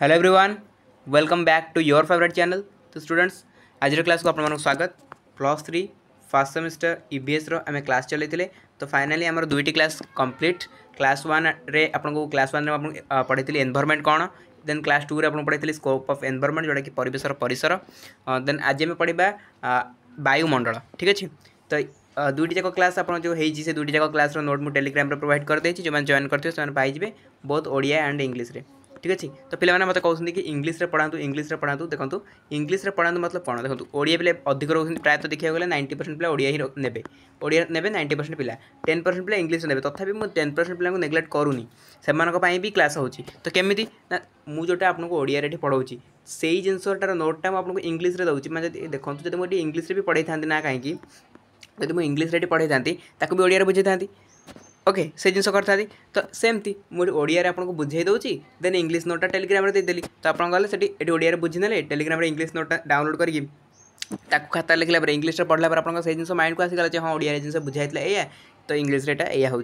hello everyone welcome back to your favourite channel तो students आज class को आप स्वागत plus three first semester EVS आम क्लास चलते तो फाइनाली आम दुईट क्लास कंप्लीट क्लास वन आपको क्लास वन पढ़ी एनभरमेंट कौन देन क्लास टू आपको पढ़ी स्कोप अफ एनभरमेंट जोटा कि परिवेशर परिसर देन आज आम पढ़ा वायुमंडल ठीक अच्छे तो दुईट जाक क्लास आप जो होती से दुईट जाक क्लास नोट मुझे टेलीग्राम प्रोभाइड देती जो मैंने जॉइन करते हैं बहुत ओडिया एंड इंग्लीश्रे ठीक अच्छे तो पे मतलब कहते कि इंग्लीश पढ़ा इंग्लीश पढ़ा देखो इंग्लीश्रे पढ़ा मतलब कौन देखो ओडिया पे अधिक रोज प्रायत तो देखा गाला नाइंटी परसेंट पाला ओडिया ही ने नाइंटी परसेंट पिला टेन परसेंट पे इंग्लीश ने तथा मुझे टेन परसेंट पाला नेग्लेक्ट करूँ से भी क्लास हो तो कमी ना मुझे आपको ओडिया पढ़ाऊँ से ही जिनसटार नोटा मुझे इंग्लीश में दूसरी मैं देखो जब मुझे इंग्लीश भी पढ़े था कहीं जब मुझे इंग्लीश पढ़े था भी ओडिया बुझे था ओके से जिन कर तो सेमती मुझे ओडिया आपको बुझे दूसरी देन इंग्लीश नोटा टेलीग्राम देदेली तो आप ओडिया ना टेलीग्राम इंग्लीश नोटा डाउनलोड करी ताको खाता लिखला इंग्लीश पढ़ला पर आप जिन माइंड को आसगला जो हाँ ओडिया जिन बुझाई है या तो इंग्लीश्रेटा या हूँ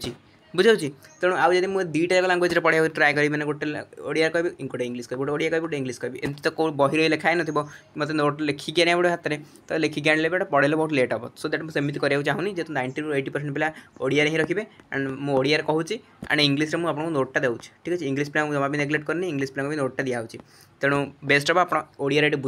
बुझे तेणु आज जब मुझे दुटा जाक लांगुएज पढ़ाई ट्राए करी मैंने गोटे ओडिया कह गोटे इंग्लीश कह गोटे ओडिया कह गोटे इंग्लीश कहि तो कौन बही रही लिखाई नथ मत नोट लिखिक आने गोटे हाथ में तो लिखिक आने बट पढ़े बहुत लेट हम सो दैट मुझे करा चाहूँगी जेहतु नाइंटी रू एटी परसेंट पिला ओडिया ही रखे एंड मुझे कहूँ एंड इंग्लिश में आपको नोटा दूँ ठीक है इंग्लीश पाला जमा भी नेग्लेक्ट करनी इंग्लीश पाला भी नोटा दिया तेणु बेस्ट हम आप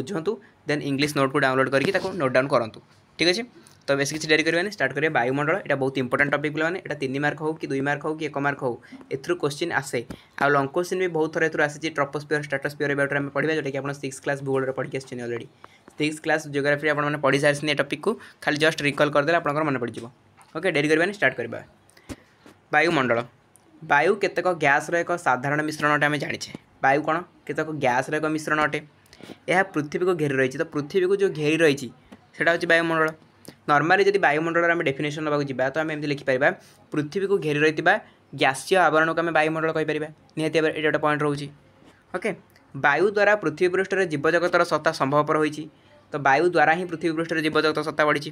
बुझुं देन इंग्लीश नोट को डाउनलोड करके नोट डाउन करूँ ठीक है তো বেশি কিছু ডেরি করবেনি স্টার্ট করিয়ে বায়ুমণ্ডল এটা বহুত ইম্পর্টাট টপিক পিলামানে এটা তিন মার্ক হোক কি দুই মার্ক হোক কি এক মার্ক হোক এথুর কোশ্চিন আসে আউ লং কোশ্চিন বি বহুত থর এথুর আসিছে ট্রপোস্পিয়র স্টাটোস্পিয়র এই ব্যাপারে আমি পড়া যেটাকি আপনার সিক্স ক্লাস ভূগোলের পড়িকি আসছেন অলরেডি সিক্স ক্লাস জিওগ্রাফি আপনার পড়ি সারিছেন এই টপিকু খালি জস্ট রিকল করেদেলে আপনার মনে পড়িযোগ ওকে ডেরি করবানি স্টার্ট করা বায়ুমণ্ডল বায়ু কেতক গ্যাসর এক সাধারণ মিশ্রণ অটে আমি জাঁচে বায়ু কোণ কেতক গ্যাসর এক মিশ্রণ অটে ଏହା ପୃଥିବୀକୁ ଘେରି ରହିଛି ତ ପୃଥିବୀକୁ ଯେଉଁ ଘେରି ରହିଛି ସେଇଟା ହେଉଛି ବାୟୁମଣ୍ଡଳ নর্মালি যদি বায়ুমণ্ডলর আমি ডেফিনেসন নেওয়া যা তো আমি এমনি লিখিপারা পৃথিবী ঘেরি রয়েছে গ্যাসীয় আবরণকে আমি বায়ুমণ্ডল কইপার নিহতি ভাবে এটা গোটে পয়েন্ট রয়েছে ওকে বায়ু দ্বারা পৃথিবী পৃষ্ঠের জীবজগতর সত্তা সম্ভবপর হয়েছে তো বায়ু দ্বারা হি পৃথিবী পৃষ্ঠের জীবজগত সত্তা বড়ছে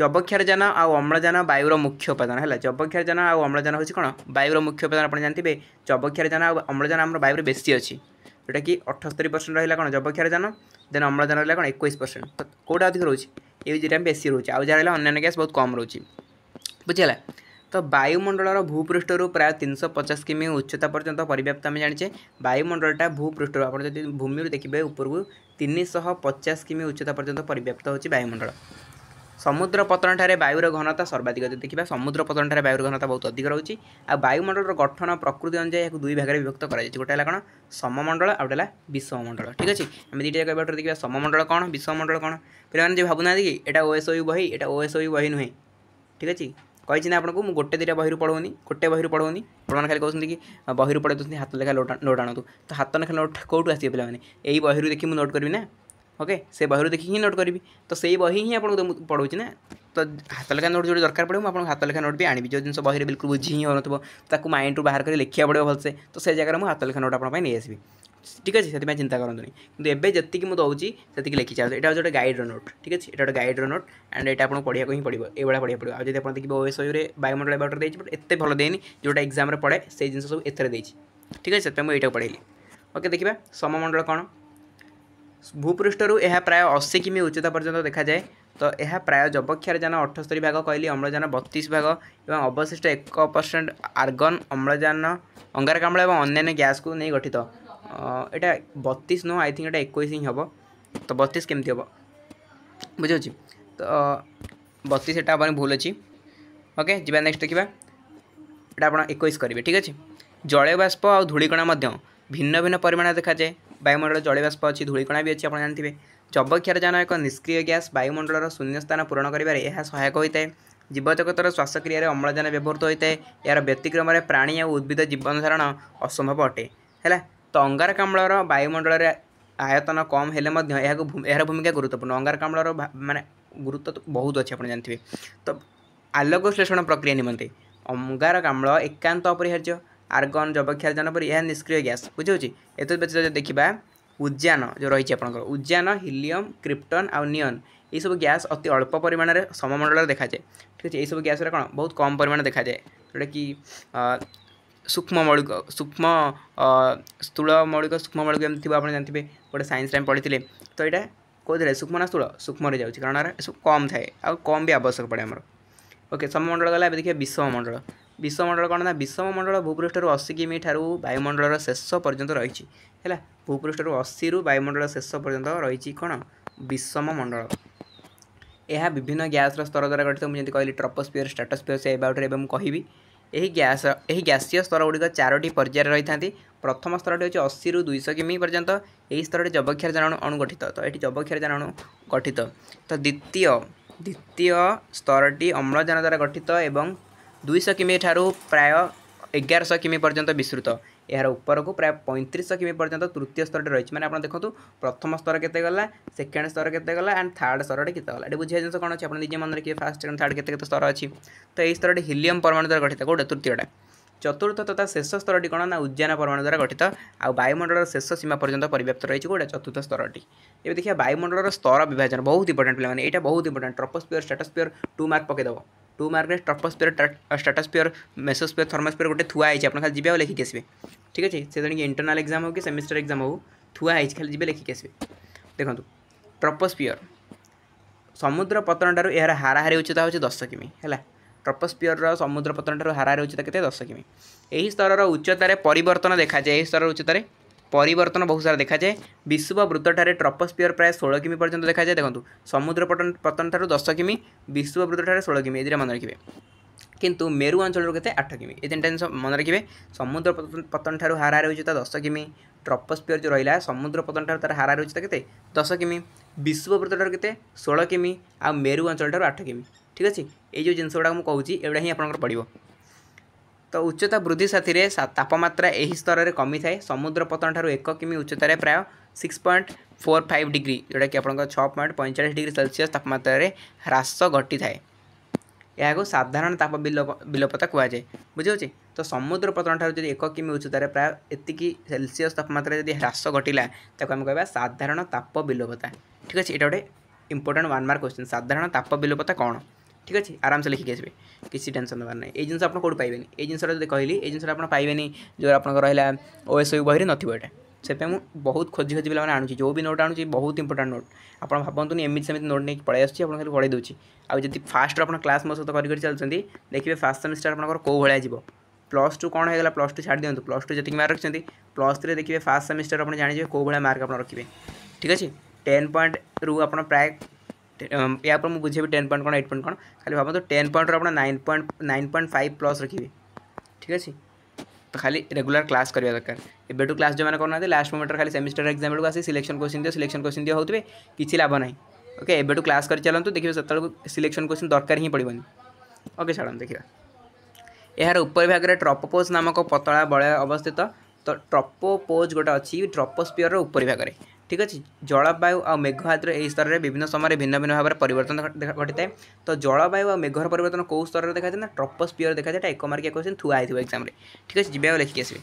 যবক্ষারজান আউ অম্লজান বায়ুর মুখ্য উপাদান হল যবক্ষারজান আউ অম্লজান হচ্ছে কোণ বায়ুর মুখ্য উপাদান আপনার জানিবে যবক্ষারজান আউ অম্লজান আমার বায়ুর বেশি অছি যেটা কি অঠস্তরি পরসেন্ট রহিলা কোণ যবক্ষারজান দেন অম্লজান রহিলা কোণ একুশ পরসেন্ট কোটা অধিক রয়েছে এই ଯେଉଁଟା ବେଶୀ ରହୁଛି ଆଉ ଯାହା ରହିଲା ଅନ୍ୟାନ୍ୟ ଗ୍ୟାସ୍ ବହୁତ କମ୍ ରହୁଛି ବୁଝିହେଲା ତ ବାୟୁମଣ୍ଡଳର ଭୂପୃଷ୍ଠରୁ ପ୍ରାୟ ତିନିଶହ ପଚାଶ କିମି ଉଚ୍ଚତା ପର୍ଯ୍ୟନ୍ତ ପରିବ୍ୟାପ୍ତ ଆମେ ଜାଣିଛେ ବାୟୁମଣ୍ଡଳଟା ଭୂପୃଷ୍ଠରୁ ଆପଣ ଯଦି ଭୂମିରୁ ଦେଖିବେ ଉପରକୁ ତିନିଶହ ପଚାଶ କିମି ଉଚ୍ଚତା ପର୍ଯ୍ୟନ୍ତ ପରିବ୍ୟାପ୍ତ ହେଉଛି ବାୟୁମଣ୍ଡଳ ସମୁଦ୍ର ପତନଠାରେ ବାୟୁର ଘନତା ସର୍ବାଧିକ ଯଦି ଦେଖିବା ସମୁଦ୍ର ପତନଠାରେ ବାୟୁର ଘନତା ବହୁତ ଅଧିକ ରହୁଛି ଆଉ ବାୟୁମଣ୍ଡଳର ଗଠନ ପ୍ରକୃତି ଅନୁଯାୟୀ ଏହାକୁ ଦୁଇ ଭାଗରେ ବିଭକ୍ତ କରାଯାଇଛି ଗୋଟେ ହେଲା କ'ଣ ସମମଣ୍ଡଳ ଆଉ ଗୋଟେ ହେଲା ବିଶ୍ୱମଣ୍ଡଳ ଠିକ୍ ଅଛି ଆମେ ଦୁଇଟା ଯାକ ଏବାଟରେ ଦେଖିବା ସମମଣ୍ଡଳ କ'ଣ ବିଶ୍ୱମଣ୍ଡଳ କ'ଣ ପିଲାମାନେ ଯେ ଭାବୁନାହାନ୍ତି କି ଏଇଟା ଓଏସ୍ଓୟୁ ବହି ଏଇଟା ଓଏସ୍ଓୟୁ ବହି ନୁହେଁ ଠିକ୍ ଅଛି କହିଛି ନା ଆପଣଙ୍କୁ ମୁଁ ଗୋଟେ ଦୁଇଟା ବହିରୁ ପଢ଼ଉନି ଗୋଟେ ବହିରୁ ପଢ଼ଉନି ଆପଣମାନେ ଖାଲି କହୁଛନ୍ତି କି ବହିରୁ ପଢ଼େଇ ଦେଉଛନ୍ତି ହାତ ଲେଖା ନୋଟ୍ ଆଣନ୍ତୁ ତ ହାତ ଲେଖା ନୋଟ୍ କେଉଁଠୁ ଆସିବେ ପିଲାମାନେ ଏଇ ବହିରୁ ଦେଖି ମୁଁ ନୋଟ୍ କରିବି ନା ଓକେ ସେ ବହିରୁ ଦେଖିକି ହିଁ ନୋଟ୍ କରିବି ତ ସେଇ ବହି ହିଁ ଆପଣଙ୍କୁ ପଢ଼ଉଛି ନା ତ ହାତଲେଖା ନୋଟ୍ ଯେଉଁଠି ଦରକାର ପଡ଼ିବ ମୁଁ ଆପଣଙ୍କୁ ହାତଲେଖା ନୋଟ୍ ବି ଆଣିବି ଯେଉଁ ଜିନିଷ ବହିରେ ବିଲକୁଲ ବୁଝି ହିଁ ହେଉନଥିବ ତାକୁ ମାଇଣ୍ଡରୁ ବାହାର କରି ଲେଖିବାକୁ ପଡ଼ିବ ଭଲସେ ତ ସେ ଜାଗାରେ ମୁଁ ହାତଲେଖା ନୋଟ୍ ଆପଣଙ୍କ ପାଇଁ ନେଇ ଆସିବି ଠିକ୍ ଅଛି ସେଥିପାଇଁ ଚିନ୍ତା କରନ୍ତୁନି କିନ୍ତୁ ଏବେ ଯେତିକି ମୁଁ ଦେଉଛି ସେତିକି ଲେଖି ଚାହୁଁଛି ଏଇଟା ହେଉଛି ଗୋଟେ ଗାଇଡ଼୍ର ନୋଟ୍ ଠିକ୍ ଅଛି ଏଇଟା ଗୋଟେ ଗାଇଡ଼୍ର ନୋଟ୍ ଆଣ୍ଡ ଏଇଟା ଆପଣଙ୍କୁ ପଢ଼ିବାକୁ ହିଁ ପଡ଼ିବ ଏଇଭଳିଆ ପଢ଼ିବାକୁ ପଡ଼ିବ ଆଉ ଯଦି ଆପଣ ଦେଖିବେ ଓଏସ୍ଓରେ ବାୟୁମଣ୍ଡଳ ଏବାଉଟରେ ଦେଇଛି ବଟ୍ ଏତେ ଭଲ ଦେଇନି ଯେଉଁଟା ଏକ୍ଜାମ୍ରେ ପଡ଼େ ସେଇ ଜିନିଷ ସବୁ ଏଥିରେ ଦେଇଛି ଠିକ୍ ଅଛି ସେଥିପାଇଁ ମୁଁ ଏଇଟାକୁ ପଢ଼େଇଲି ଓକେ ଦେଖିବା ସମମଣ୍ଡଳ କ'ଣ ଭୂପୃଷ୍ଠରୁ ଏହା ପ୍ରାୟ ଅଶୀ କିମି ଉଚ୍ଚତା ପର୍ଯ୍ୟନ୍ତ ଦେଖାଯାଏ ତ ଏହା ପ୍ରାୟ ଯବକ୍ଷାରଜାନ ଅଠସ୍ତରୀ ଭାଗ କହିଲି ଅମ୍ଳଜାନ ବତିଶ ଭାଗ ଏବଂ ଅବଶିଷ୍ଟ ଏକ ପରସେଣ୍ଟ ଆର୍ଗନ୍ ଅମ୍ଳଜାନ ଅଙ୍ଗାରକାମ୍ଳ ଏବଂ ଅନ୍ୟାନ୍ୟ ଗ୍ୟାସ୍କୁ ନେଇ ଗଠିତ ଏଇଟା ବତିଶ ନୁହଁ ଆଇ ଥିଙ୍କ ଏଇଟା ଏକୋଇଶ ହିଁ ହେବ ତ ବତିଶ କେମିତି ହେବ ବୁଝିହେଉଛି ତ ବତିଶ ଏଇଟା ହେବନି ଭୁଲ ଅଛି ଓକେ ଯିବା ନେକ୍ସଟ ଦେଖିବା ଏଇଟା ଆପଣ ଏକୋଇଶ କରିବେ ଠିକ୍ ଅଛି ଜଳୀୟ ବାଷ୍ପ ଆଉ ଧୂଳିକଣା ମଧ୍ୟ ଭିନ୍ନ ଭିନ୍ନ ପରିମାଣ ଦେଖାଯାଏ ବାୟୁମଣ୍ଡଳ ଜଳୀୟବାଷ୍ପ ଅଛି ଧୂଳିକଣା ବି ଅଛି ଆପଣ ଜାଣିଥିବେ ଯବକ୍ଷାରଜାନ ଏକ ନିଷ୍କ୍ରିୟ ଗ୍ୟାସ୍ ବାୟୁମଣ୍ଡଳର ଶୂନ୍ୟସ୍ଥାନ ପୂରଣ କରିବାରେ ଏହା ସହାୟକ ହୋଇଥାଏ ଜୀବଜଗତର ଶ୍ୱାସକ୍ରିୟାରେ ଅମ୍ଳଜାନ ବ୍ୟବହୃତ ହୋଇଥାଏ ଏହାର ବ୍ୟତିକ୍ରମରେ ପ୍ରାଣୀ ଆଉ ଉଦ୍ଭିଦ ଜୀବନ ଧାରଣ ଅସମ୍ଭବ ଅଟେ ହେଲା ତ ଅଙ୍ଗାରକାମ୍ଳର ବାୟୁମଣ୍ଡଳରେ ଆୟତନ କମ୍ ହେଲେ ମଧ୍ୟ ଏହାକୁ ଏହାର ଭୂମିକା ଗୁରୁତ୍ୱପୂର୍ଣ୍ଣ ଅଙ୍ଗାରକାମ୍ଳର ମାନେ ଗୁରୁତ୍ୱ ବହୁତ ଅଛି ଆପଣ ଜାଣିଥିବେ ତ ଆଲୋକ ଶ୍ଳେଷଣ ପ୍ରକ୍ରିୟା ନିମନ୍ତେ ଅଙ୍ଗାରକାମ୍ଳ ଏକାନ୍ତ ଅପରିହାର୍ଯ୍ୟ ଆର୍ଗନ୍ ଜନ ପରି ଏହା ନିଷ୍କ୍ରିୟ ଗ୍ୟାସ୍ ବୁଝିହେଉଛି ଏତଦ୍ ବ୍ୟତୀତ ଯଦି ଦେଖିବା ଉଜାନ ଯେଉଁ ରହିଛି ଆପଣଙ୍କର ଉଜାନ ହିଲିୟମ୍ କ୍ରିପ୍ଟନ୍ ଆଉ ନିଅନ୍ ଏହିସବୁ ଗ୍ୟାସ୍ ଅତି ଅଳ୍ପ ପରିମାଣରେ ସମମଣ୍ଡଳରେ ଦେଖାଯାଏ ଠିକ୍ ଅଛି ଏହିସବୁ ଗ୍ୟାସ୍ରେ କ'ଣ ବହୁତ କମ୍ ପରିମାଣରେ ଦେଖାଯାଏ ଯେଉଁଟାକି ସୂକ୍ଷ୍ମ ମୌଳିକ ସୂକ୍ଷ୍ମ ସ୍ଥୂଳ ମୌଳିକ ସୂକ୍ଷ୍ମ ମୌଳିକ ଏମିତି ଥିବ ଆପଣ ଜାଣିଥିବେ ଗୋଟେ ସାଇନ୍ସରେ ଆମେ ପଢ଼ିଥିଲେ ତ ଏଇଟା କେଉଁଥିରେ ସୂକ୍ଷ୍ମ ନା ସ୍ଥୂଳ ସୂକ୍ଷ୍ମରେ ଯାଉଛି କାରଣ ଏସବୁ କମ୍ ଥାଏ ଆଉ କମ୍ ବି ଆବଶ୍ୟକ ପଡ଼େ ଆମର ଓକେ ସମମଣ୍ଡଳ ଗଲା ଏବେ ଦେଖିବା ବିଷମମଣ୍ଡଳ ବିଶ୍ୱମଣ୍ଡଳ କ'ଣ ନା ବିଷମମଣ୍ଡଳ ଭୂପୃଷ୍ଠରୁ ଅଶୀ କିମି ଠାରୁ ବାୟୁମଣ୍ଡଳର ଶେଷ ପର୍ଯ୍ୟନ୍ତ ରହିଛି ହେଲା ଭୂପୃଷ୍ଠରୁ ଅଶୀରୁ ବାୟୁମଣ୍ଡଳ ଶେଷ ପର୍ଯ୍ୟନ୍ତ ରହିଛି କ'ଣ ବିଷମମଣ୍ଡଳ ଏହା ବିଭିନ୍ନ ଗ୍ୟାସ୍ର ସ୍ତର ଦ୍ୱାରା ଗଠିତ ମୁଁ ଯେମିତି କହିଲି ଟ୍ରପୋସ୍ପିୟର ଷ୍ଟାଟୋସ୍ପିୟର ସେ ଏବାଉଟରେ ଏବେ ମୁଁ କହିବି ଏହି ଗ୍ୟାସ ଏହି ଗ୍ୟାସୀୟ ସ୍ତରଗୁଡ଼ିକ ଚାରୋଟି ପର୍ଯ୍ୟାୟରେ ରହିଥାନ୍ତି ପ୍ରଥମ ସ୍ତରଟି ହେଉଛି ଅଶୀରୁ ଦୁଇଶହ କିମି ପର୍ଯ୍ୟନ୍ତ ଏହି ସ୍ତରଟି ଯବକ୍ଷାରଜାନ ଅଣୁ ଗଠିତ ତ ଏଠି ଯବକ୍ଷାରଜାନ ଅଣୁ ଗଠିତ ତ ଦ୍ୱିତୀୟ ଦ୍ୱିତୀୟ ସ୍ତରଟି ଅମ୍ଳଜାନ ଦ୍ୱାରା ଗଠିତ ଏବଂ ଦୁଇଶହ କିମି ଠାରୁ ପ୍ରାୟ ଏଗାରଶହ କିମି ପର୍ଯ୍ୟନ୍ତ ବିସ୍ତୃତ ଏହାର ଉପରକୁ ପ୍ରାୟ ପଇଁତିରିଶଶହ କିମି ପର୍ଯ୍ୟନ୍ତ ତୃତୀୟ ସ୍ତରଟି ରହିଛି ମାନେ ଆପଣ ଦେଖନ୍ତୁ ପ୍ରଥମ ସ୍ତର କେତେ ଗଲା ସେକେଣ୍ଡ ସ୍ତର କେତେ ଗଲା ଆଣ୍ଡ ଥାର୍ଡ଼ ସ୍ତରଟି କେତେ ଗଲା ଏଠି ବୁଝିବା ଜିନିଷ କ'ଣ ଅଛି ଆପଣ ନିଜେ ମନେ ରଖିବେ ଫାର୍ଷ୍ଟ ସେକେଣ୍ଡ ଥାର୍ଡ଼ କେତେ କେତେ ସ୍ତର ଅଛି ତ ଏହି ସ୍ତରଟି ହିଲିୟମ୍ ପରମାଣୁ ଦ୍ୱାରା ଗଠିତ କେଉଁଟା ତୃତୀୟଟା ଚତୁର୍ଥ ତଥା ଶେଷ ସ୍ତରଟି କ'ଣ ନା ଉଦ୍ଯାନ ପରମାଣୁ ଦ୍ୱାରା ଗଠିତ ଆଉ ବାୟୁମଣ୍ଡଳର ଶେଷ ସୀମା ପର୍ଯ୍ୟନ୍ତ ପରିବ୍ୟାପ୍ତ ରହିଛି ଗୋଟେ ଚତୁର୍ଥ ସ୍ତରଟି ଏବେ ଦେଖିବା ବାୟୁମଣ୍ଡଳର ସ୍ତର ବିଭାଜନ ବହୁତ ଇମ୍ପୋର୍ଟାଣ୍ଟ ପିଲାମାନେ ଏଇଟା ବହୁତ important troposphere stratosphere two mark ପକାଇଦେବ ଟୁ ମାର୍କରେ ଟ୍ରପୋସ୍ପିୟର ଷ୍ଟାଟସ୍ପିୟର ମେସୋସ୍ପିୟର ଥର୍ମୋସ୍ପିୟର ଗୋଟେ ଥୁଆ ହେଇଛି ଆପଣ ଖାଲି ଯିବେ ଆଉ ଲେଖିକି ଆସିବେ ଠିକ୍ ଅଛି ସେ ତେଣିକି ଇଣ୍ଟରନାଲ୍ ଏକ୍ଜାମ୍ ହେଉ କି ସେମିଷ୍ଟର ଏକ୍ଜାମ୍ ହେଉ ଥୁଆ ହେଇଛି ଖାଲି ଯିବେ ଲେଖିକି ଆସିବେ ଦେଖନ୍ତୁ ଟ୍ରପୋସ୍ପିୟର ସମୁଦ୍ର ପତନଠାରୁ ଏହାର ହାରାହାରି ଉଚ୍ଚତା ହେଉଛି ଦଶ କିମି ହେଲା ଟ୍ରପୋସ୍ପିୟରର ସମୁଦ୍ର ପତନଠାରୁ ହାରାହାରି ଉଚ୍ଚତା କେତେ ଦଶ କିମି ଏହି ସ୍ତରର ଉଚ୍ଚତାରେ ପରିବର୍ତ୍ତନ ଦେଖାଯାଏ ଏହି ସ୍ତରର ଉଚ୍ଚତାରେ পরিবর্তন বহু সারা দেখাযায়ে বিশ্ব বৃত্তঠারে ট্রপোস্পিয়র প্রায় ষোল কিমি পর্যন্ত দেখাযায়ে দেখুন সমুদ্র পটন পতন ঠার দশ কিমি বিশ্ব বৃত্তঠারে ষোল কিমি এদের মনে রাখবে কিন্তু মেরু অঞ্চলর কেতে আট কিমি এই তিনটা জিনিস মনে রাখবে সমুদ্র পতন ঠার হারা রয়েছে তা দশ কিমি ট্রপোস্পিয়র যে রহিলা সমুদ্র পতন ঠার তার হারা রয়েছে তা কেতে দশ কিমি বিশ্ব বৃত্তঠার কেতে ষোল কিমি আর মেরু অঞ্চল ঠার আট কিমি ঠিক আছে এই যে জিনিসগুলো মু কৌছি এগুলা হি আপনার পড়ব ତ ଉଚ୍ଚତା ବୃଦ୍ଧି ସାଥିରେ ତାପମାତ୍ରା ଏହି ସ୍ତରରେ କମିଥାଏ ସମୁଦ୍ର ପତନଠାରୁ ଏକ କିମି ଉଚ୍ଚତାରେ ପ୍ରାୟ six point four five degree ଯେଉଁଟାକି ଆପଣଙ୍କ ଛଅ ପଏଣ୍ଟ ପଇଁଚାଳିଶ ଡିଗ୍ରୀ ସେଲସିୟସ୍ ତାପମାତ୍ରାରେ ହ୍ରାସ ଘଟିଥାଏ ଏହାକୁ ସାଧାରଣ ତାପ ବିଲୋପ ବିଲୋପତା କୁହାଯାଏ ବୁଝିହେଉଛି ତ ସମୁଦ୍ର ପତନଠାରୁ ଯଦି ଏକ କିମି ଉଚ୍ଚତାରେ ପ୍ରାୟ ଏତିକି ସେଲସିୟସ୍ ତାପମାତ୍ରା ଯଦି ହ୍ରାସ ଘଟିଲା ତାକୁ ଆମେ କହିବା ସାଧାରଣ ତାପ ବିଲୋପତା ଠିକ୍ ଅଛି ଏଇଟା ଗୋଟେ ଇମ୍ପୋର୍ଟାଣ୍ଟ ୱାନ୍ ମାର୍କ କ୍ୱେଶ୍ଚିନ୍ ସାଧାରଣ ତାପ ବିଲୋପତା କ'ଣ ঠিক আছে আরামসে লিখিকি আসবে କିଛି ଟେନସନ୍ ଦେବାର ନାହିଁ ଏଇ ଜିନିଷ ଆପଣ କେଉଁଠୁ ପାଇବେନି ଏଇ ଜିନିଷଟା ଯଦି କହିଲି ଏଇ ଜିନିଷଟା ଆପଣ ପାଇବେନି ଯେଉଁ ଆପଣଙ୍କର ରହିଲା ଓଏସ୍ୟୁ ବହିରେ ନଥିବ ଏଇଟା ସେଥିପାଇଁ ମୁଁ ବହୁତ ଖୋଜି ଖୋଜି ପିଲାମାନେ ଆଣୁଛି ଯେଉଁ ବି ନୋଟ୍ ଆଣୁଛି ବହୁତ ଇମ୍ପୋର୍ଟାଣ୍ଟ ନୋଟ୍ ଆପଣ ଭାବନ୍ତୁନି ଏମିତି ସେମିତି ନୋଟ୍ ନେଇକି ପଳେଇ ଆସୁଛି ଆପଣ ଖାଲି ପଳେଇ ଦେଉଛି ଆଉ ଯଦି ଫାଷ୍ଟରୁ ଆପଣ କ୍ଲାସ୍ ମୋ ସହିତ କରି କରି ଚାଲୁଛନ୍ତି ଦେଖିବେ ଫାର୍ଷ୍ଟ ସେମିଷ୍ଟାର ଆପଣଙ୍କର କେଉଁ ଭଳିଆ ଯିବ ପ୍ଲସ୍ ଟୁ କ'ଣ ହେଇଗଲା ପ୍ଲସ୍ ଟୁ ଛାଡ଼ି ଦିଅନ୍ତୁ ପ୍ଲସ୍ ଟୁ ଯେତିକି ମାର୍କ ରଖିଛନ୍ତି ପ୍ଲସ୍ ଥ୍ରୀରେ ଦେଖିବେ ଫାର୍ଷ୍ଟ ସେମିଷ୍ଟାର ଆପଣ ଜାଣିଯିବେ କେଉଁ ଭଳିଆ ମାର୍କ ଆପଣ ରଖିବେ ଠିକ୍ ଅଛି ଟେନ୍ ପଏଣ୍ଟରୁ ଆପଣ ପ୍ରାୟ Um, या पर मुझे बुझे टेन पॉइंट कौन एट पॉइंट कौन खाली भाव तो टेन पॉइंट आप nine point nine point five plus रखिए ठीक अच्छे तो खाली रेगुला क्लास करवा दरकार एबू क्लास जो मैंने करना लास्ट मोमेंट खाली सेमिस्टर एक्जाम बेलू आसी सिलेक्शन क्वेश्चन दिव सिलेक्शन क्वेश्चन दिव होते किसी लाभ ना ओके एबू क्लास कर चलतु देखिए से सिलेक्शन क्वेश्चन दरकार ही पड़ोनी ओके छाड़ देखा ଏହାର नामक पतला ନାମକ अवस्थित तो ଅବସ୍ଥିତ ତ ଟ୍ରପୋପୋଜ୍ ଗୋଟେ ଅଛି ଟ୍ରପୋସ୍ପିୟରର ଉପରିଭାଗରେ ঠিক ଅଛି ଜଳବାୟୁ ଆଉ ମେଘାଦ୍ର ଏହି ସ୍ତରରେ ବିଭିନ୍ନ ସମୟରେ ଭିନ୍ନ ଭିନ୍ନ ଭାବରେ ପରିବର୍ତ୍ତନ ଘଟିଥାଏ ତ ଜଳବାୟୁ ଆଉ ମେଘର ପରିବର୍ତ୍ତନ କେଉଁ ସ୍ତରରେ ଦେଖାଯାଏ ନା ଟ୍ରପୋସ୍ପିୟର ଦେଖାଯାଏ ଏଇଟା ଏକ ମାର୍କିଆ କୋଶ୍ଚିନ୍ ଥୁଆ ହେଇଥିବ ଏକ୍ଜାମ୍ରେ ଠିକ୍ ଅଛି ଯିବେ ଆଉ ଲେଖିକି ଆସିବେ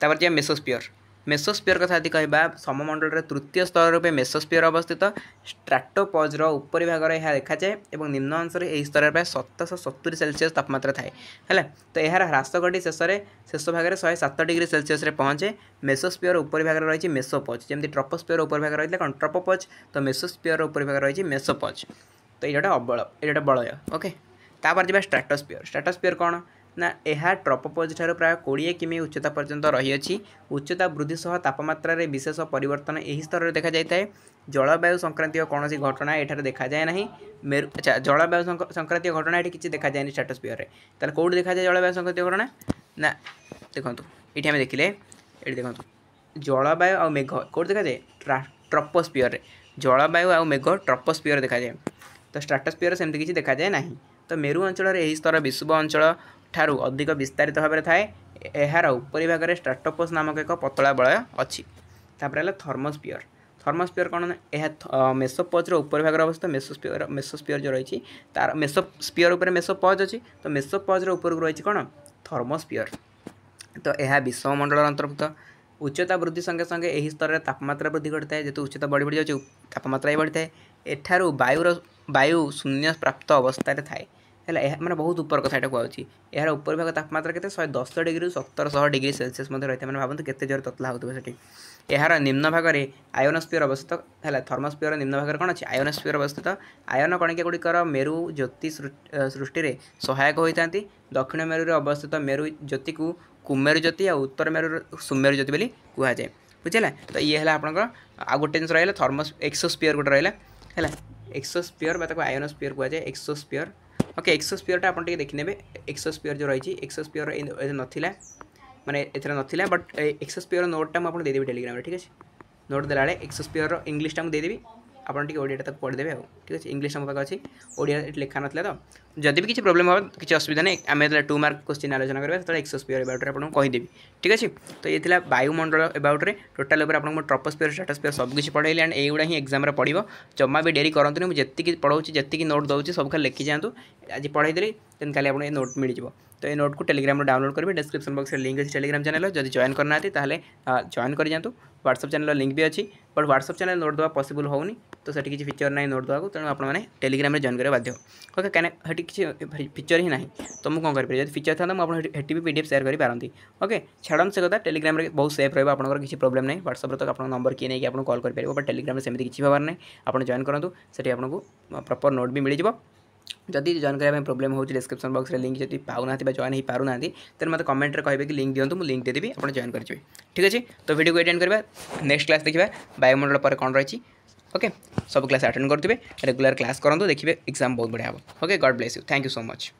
ତାପରେ ଯିବା ମେସୋସ୍ପିୟର ମେସୋସ୍ପିୟର କଥା ଯଦି କହିବା ସମମଣ୍ଡଳର ତୃତୀୟ ସ୍ତର ରୂପେ ମେସୋସ୍ପିୟର ଅବସ୍ଥିତ ଷ୍ଟ୍ରାଟୋପଜ୍ର ଉପରି ଭାଗରେ ଏହା ଦେଖାଯାଏ ଏବଂ ନିମ୍ନ ଅଂଶରେ ଏହି ସ୍ତରରେ ପ୍ରାୟ ସତରଶହ ସତୁରି ସେଲସିୟସ୍ ତାପମାତ୍ରା ଥାଏ ହେଲା ତ ଏହାର ହ୍ରାସ ଘଟି ଶେଷରେ ଶେଷ ଭାଗରେ ଶହେ ସାତ ଡିଗ୍ରୀ ସେଲସିୟସ୍ରେ ପହଞ୍ଚେ ମେସୋସ୍ପିୟର ଉପରି ଭାଗରେ ରହିଛି ମେସୋପଜ୍ ଯେମିତି ଟ୍ରପୋସ୍ପିୟର ଉପରି ଭାଗରେ ରହିଥିଲା କ'ଣ ଟ୍ରପୋପଜ୍ ତ ମେସୋସ୍ପିୟର ଉପରି ଭାଗରେ ରହିଛି ମେସୋପଜ୍ ତ ଏଇଟା ଅବଳ ଏଇଟା ବଳୟ ଓକେ ତାପରେ ଯିବା ଷ୍ଟ୍ରାଟୋସ୍ପିୟର ଷ୍ଟ୍ରାଟୋସ୍ପିୟର କ'ଣ ना यह ट्रपोपोजी प्राय कोड़े किमी उच्चता पर्यटन रही अच्छी उच्चता वृद्धि सह तापम्रा विशेष पर स्तर में देखा जाए जलवायु संक्रांत कौन सी घटना यठार देखा जाए ना मेरु अच्छा जलवायु संक्रांत घटना ये किसी देखा जाए स्टाटसपिययर में कौट देखा जाए जलवायु संक्रांत घटना ना देखो ये आम देखिले ये देखो जलवायु आ मेघ कौट देखा जाए ट्रपोस्पिययर में जलवायु आ मेघ ट्रपोस्पिययर देखा जाए तो स्टाटसपिययर सेमती किसी देखा जाए ना तो मेरु अंचल यही स्तर विशुभ अंचल ଠାରୁ ଅଧିକ ବିସ୍ତାରିତ ଭାବରେ ଥାଏ ଏହାର ଉପରି ଭାଗରେ ଷ୍ଟ୍ରାଟୋପସ୍ ନାମକ ଏକ ପତଳା ବଳୟ ଅଛି ତାପରେ ହେଲା ଥର୍ମୋସ୍ପିୟର ଥର୍ମୋସ୍ପିୟର କ'ଣ ନା ଏହା ମେସୋପଜ୍ର ଉପରି ଭାଗରେ ଅବସ୍ଥିତ ମେସୋସ୍ପିୟର ମେସୋସ୍ପିୟର ଯେଉଁ ରହିଛି ତା'ର ମେସୋସ୍ପିୟର ଉପରେ ମେସୋପଜ୍ ଅଛି ତ ମେସୋପଜ୍ର ଉପରକୁ ରହିଛି କ'ଣ ଥର୍ମୋସ୍ପିୟର ତ ଏହା ବିଶ୍ୱମଣ୍ଡଳର ଅନ୍ତର୍ଭୁକ୍ତ ଉଚ୍ଚତା ବୃଦ୍ଧି ସଙ୍ଗେ ସଙ୍ଗେ ଏହି ସ୍ତରରେ ତାପମାତ୍ରା ବୃଦ୍ଧି ଘଟିଥାଏ ଯେହେତୁ ଉଚ୍ଚତା ବଢ଼ି ବଢ଼ି ଯାଉଛି ତାପମାତ୍ରା ବି ବଢ଼ିଥାଏ ଏଠାରୁ ବାୟୁର ବାୟୁ ଶୂନ୍ୟ ପ୍ରାପ୍ତ ଅବସ୍ଥାରେ ଥାଏ ହେଲା ଏହା ମାନେ ବହୁତ ଉପର କଥାଟା କୁହାଯାଉଛି ଏହାର ଉପର ଭାଗ ତାପମାତ୍ରା କେତେ ଶହେ ଦଶ ଡିଗ୍ରୀରୁ ସତରଶହ ଡିଗ୍ରୀ ସେଲସିୟସ୍ ମଧ୍ୟ ରହିଥାଏ ମାନେ ଭାବନ୍ତୁ କେତେ ଜୋର ତତଲା ହେଉଥିବ ସେଠି ଏହାର ନିମ୍ନ ଭାଗରେ ଆୟନସ୍ପିୟର ଅବସ୍ଥିତ ହେଲା ଥର୍ମୋସ୍ପିୟର ନିମ୍ନ ଭାଗରେ କ'ଣ ଅଛି ଆୟନସ୍ପିୟର ଅବସ୍ଥିତ ଆୟନ କଣିକା ଗୁଡ଼ିକର ମେରୁ ଜ୍ୟୋତି ସୃଷ୍ଟିରେ ସହାୟକ ହୋଇଥାନ୍ତି ଦକ୍ଷିଣ ମେରୁରେ ଅବସ୍ଥିତ ମେରୁ ଜ୍ୟୋତିକୁ କୁମେରୁ ଜ୍ୟୋତି ଆଉ ଉତ୍ତର ମେରୁର ସୁମେରୁ ଜ୍ୟୋତି ବୋଲି କୁହାଯାଏ ବୁଝିଲା ତ ଇଏ ହେଲା ଆପଣଙ୍କର ଆଉ ଗୋଟେ ଜିନିଷ ରହିଲା ଥର୍ମୋ ଏକ୍ସୋସ୍ପିୟର ଗୋଟେ ରହିଲା ହେଲା ଏକ୍ସୋସ୍ପିୟର ବା ତାକୁ ଆୟନସ୍ପିୟର କୁହାଯାଏ ଏକ୍ସୋସ୍ପିୟର ଓକେ ଏକ୍ସୋସ୍ପିୟରଟା ଆପଣ ଟିକେ ଦେଖିନେବେ ଏକ୍ସୋସ୍ପିୟର ଯେଉଁ ରହିଛି ଏକ୍ସୋସ୍ପିୟର ନଥିଲା ମାନେ ଏଥିରେ ନଥିଲା ବଟ୍ ଏକ୍ସୋସ୍ପିୟର ନୋଟ୍ଟା ମୁଁ ଆପଣଙ୍କୁ ଦେଇଦେବି ଟେଲିଗ୍ରାମରେ ଠିକ୍ ଅଛି ନୋଟ୍ ଦେଲାବେଳେ ଏକ୍ସୋସ୍ପିୟରର ଇଂଲିଶଟା ମୁଁ ଦେଇଦେବି ଆପଣ ଟିକେ ଓଡ଼ିଆଟା ତାକୁ ପଢ଼ିଦେବେ ଆଉ ठीक अच्छे इंग्लीश आम पाखे ओडिया लिखा ना तो जब भी किसी प्रोब्लम हम किसी असुविधा नहीं आम जो टू मार्क क्वेश्चन आलोचना करेंगे तो एक्सोस्पियर एबाउट आपको कहीदे ठीक अच्छे तो ये वायुमंडल एबाउट में टोटाल आपको स्टाटसपियर सब किसी पढ़ेगी एंड युवा ही एक्जाम पड़ो जमा भी डेरी करूँ मुझे जीत पढ़ाऊँ जी नोट दूँ सब खाली लिखी जातु आज पढ़ाई देन खाली आपको ये नोट मिल तो ये नोट को टेलीग्राम में डाउनलोड करेंगे डिस्क्रिप्शन बक्स लिंक अच्छी टेलीग्राम चैनल जब जॉन करना तेल जॉन कर जातु ह्वाट्सअप चैनल लिंक भी अच्छी बट ह्वाट्सअप चैनल नोट दवा पसबल हो तो किसी फिचर ना नोट दवा को તણ આપણને ટેલિગ્રામ મે જોઈન કરે બાદ ઓકે કને હટ કી ફીચર હી નહી તો કો કરે ફીચર થા તો આપણ હટ પીડીએફ શેર કરી પરતી ઓકે છડન સગા ટેલિગ્રામ બહુ સેફ રહે આપણકો કી પ્રોબ્લેમ નહી WhatsApp તો આપણ નંબર કી નહી કે આપણ કોલ કરી પરબ ટેલિગ્રામ સેમ કી ફીચર નહી આપણ જોઈન કર તો સટી આપણકો પ્રોપર નોટ ભી મળી જબો જોદી જોઈન કર મે પ્રોબ્લેમ હો ડિસ્ક્રિપ્શન બોક્સ રે લિંક જતી પાઉ ના થા જોઈન હી પારુ ના થા તેર મત કમેન્ટ રે કહીબે કે લિંક દું તો હું લિંક દેબી આપણ જોઈન કરી જઈ ઠીક હ છે તો વિડિયો કો એન્ડ કરીવા નેક્સ્ટ ક્લાસ દેખીવા બાય મંડળ પર કોણ રહી છે ओके सब क्लास आटेड करते रेगुला क्लास करूँ देखिए एक्जाम बहुत बढ़िया हम okay God bless you thank you so much